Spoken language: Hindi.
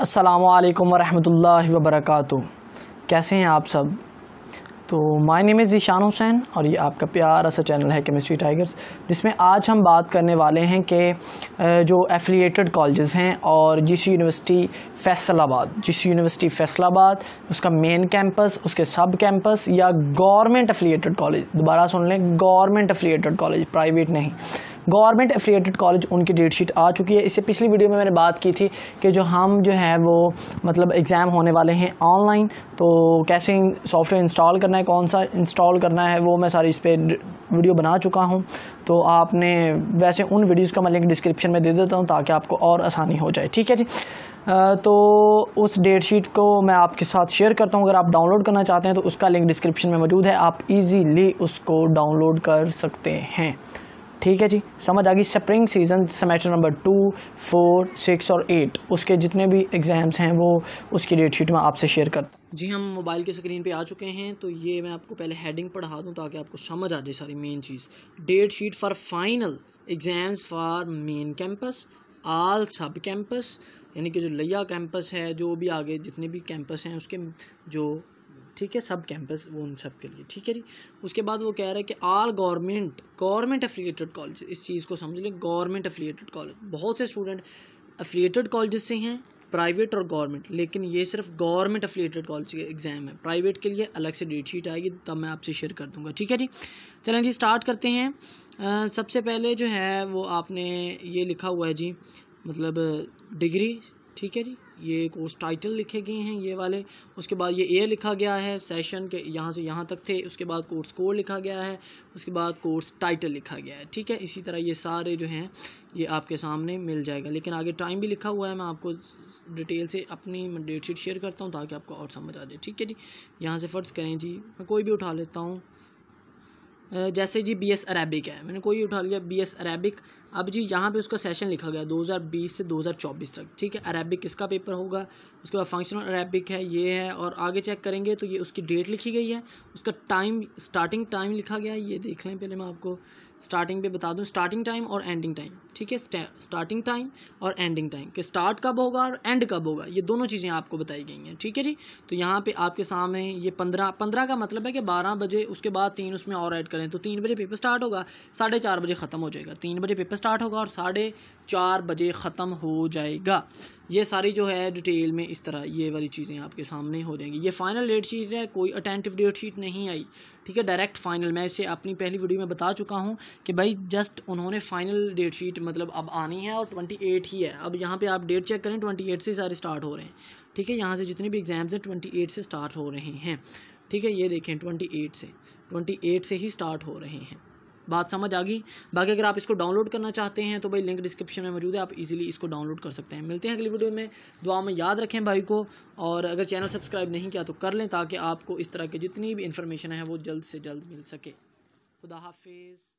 असलकम वरहमल वबरक कैसे हैं आप सब तो my name is Ishaan Hussain और ये आपका प्यारा सा चैनल है केमिस्ट्री टाइगर्स जिसमें आज हम बात करने वाले हैं कि जो एफिलिएटेड कॉलेजेस हैं और जिस यूनिवर्सिटी फैसलाबाद जिस यूनिवर्सिटी फैसलाबाद उसका मेन कैंपस उसके सब कैंपस या गवर्नमेंट एफिलिएटेड कॉलेज दोबारा सुन लें गवर्नमेंट एफिलिएटेड कॉलेज प्राइवेट नहीं गवर्नमेंट एफिलेटेड कॉलेज उनकी डेट शीट आ चुकी है इससे पिछली वीडियो में मैंने बात की थी कि जो हम जो है वो मतलब एग्ज़ाम होने वाले हैं ऑनलाइन तो कैसे सॉफ्टवेयर इंस्टॉल करना है कौन सा इंस्टॉल करना है वो मैं सारी इस पर वीडियो बना चुका हूँ तो आपने वैसे उन वीडियोज़ का मैं लिंक डिस्क्रिप्शन में दे देता हूँ ताकि आपको और आसानी हो जाए ठीक है जी तो उस डेट शीट को मैं आपके साथ शेयर करता हूँ अगर आप डाउनलोड करना चाहते हैं तो उसका लिंक डिस्क्रिप्शन में मौजूद है आप इजीली उसको डाउनलोड कर सकते हैं ठीक है जी समझ आ गई spring season semester number two four six और एट उसके जितने भी एग्ज़ाम्स हैं वो उसकी डेट शीट में आपसे शेयर कर जी हम मोबाइल के स्क्रीन पे आ चुके हैं तो ये मैं आपको पहले हेडिंग पढ़ा दूँ ताकि आपको समझ आ जाए सारी मेन चीज़ date sheet for final exams for main campus all सब कैंपस यानी कि जो लिया कैंपस है जो भी आगे जितने भी कैंपस हैं उसके जो ठीक है सब कैंपस वो उन सब के लिए ठीक है जी उसके बाद वो कह रहा है कि all government government affiliated college इस चीज़ को समझ लें गवर्नमेंट एफिलिएटेड कॉलेज बहुत से स्टूडेंट एफिलिएटेड कॉलेज से हैं प्राइवेट और गवर्नमेंट लेकिन ये सिर्फ गवर्नमेंट अफिलेटेड कॉलेज के एग्ज़ाम है प्राइवेट के लिए अलग से डेट शीट आएगी तब मैं आपसे शेयर कर दूंगा ठीक है जी चलें जी स्टार्ट करते हैं आ, सबसे पहले जो है वो आपने ये लिखा हुआ है जी मतलब डिग्री ठीक है जी ये कोर्स टाइटल लिखे गए हैं ये वाले उसके बाद ये एयर लिखा गया है सेशन के यहाँ से यहाँ तक थे उसके बाद कोर्स कोड लिखा गया है उसके बाद कोर्स टाइटल लिखा गया है ठीक है इसी तरह ये सारे जो हैं ये आपके सामने मिल जाएगा लेकिन आगे टाइम भी लिखा हुआ है मैं आपको डिटेल से अपनी डेट शीट शेयर करता हूँ ताकि आपको और समझ आ जाए ठीक है जी यहाँ से फ़र्ज़ करें जी मैं कोई भी उठा लेता हूँ जैसे जी बी एस अरेबिक है मैंने कोई उठा लिया बी एस अरेबिक अब जी यहाँ पे उसका सेशन लिखा गया 2020 से 2024 तक ठीक है अरेबिक किसका पेपर होगा उसके बाद फंक्शनल अरेबिक है ये है और आगे चेक करेंगे तो ये उसकी डेट लिखी गई है उसका टाइम स्टार्टिंग टाइम लिखा गया है ये देख लें पहले मैं आपको स्टार्टिंग पे बता दूँ स्टार्टिंग टाइम और एंडिंग टाइम ठीक है स्टार्टिंग टाइम और एंडिंग टाइम कि स्टार्ट कब होगा और एंड कब होगा ये दोनों चीज़ें आपको बताई गई हैं ठीक है जी तो यहाँ पे आपके सामने ये पंद्रह पंद्रह का मतलब है कि बारह बजे उसके बाद तीन उसमें और ऐड करें तो तीन बजे पेपर स्टार्ट होगा साढ़े चार बजे ख़त्म हो जाएगा तीन बजे पेपर स्टार्ट होगा और साढ़े चार बजे ख़त्म हो जाएगा ये सारी जो है डिटेल में इस तरह ये वाली चीज़ें आपके सामने हो जाएंगी ये फाइनल डेट शीट है कोई अटेंटिव डेट शीट नहीं आई ठीक है डायरेक्ट फाइनल मैं इसे अपनी पहली वीडियो में बता चुका हूँ कि भाई जस्ट उन्होंने फाइनल डेट शीट मतलब अब आनी है और ट्वेंटी एट ही है अब यहाँ पर आप डेट चेक करें ट्वेंटी एट से सारे स्टार्ट हो रहे हैं ठीक है यहाँ से जितने भी एग्ज़ाम्स हैं ट्वेंटी एट से स्टार्ट हो रहे हैं ठीक है ये देखें ट्वेंटी एट से ट्वेंटी एट से ही स्टार्ट हो रहे हैं बात समझ आ गई बाकी अगर आप इसको डाउनलोड करना चाहते हैं तो भाई लिंक डिस्क्रिप्शन में मौजूद है आप इजीली इसको डाउनलोड कर सकते हैं मिलते हैं अगली वीडियो में दुआ में याद रखें भाई को और अगर चैनल सब्सक्राइब नहीं किया तो कर लें ताकि आपको इस तरह की जितनी भी इन्फॉर्मेशन है वो जल्द से जल्द मिल सके खुदा हाफिज़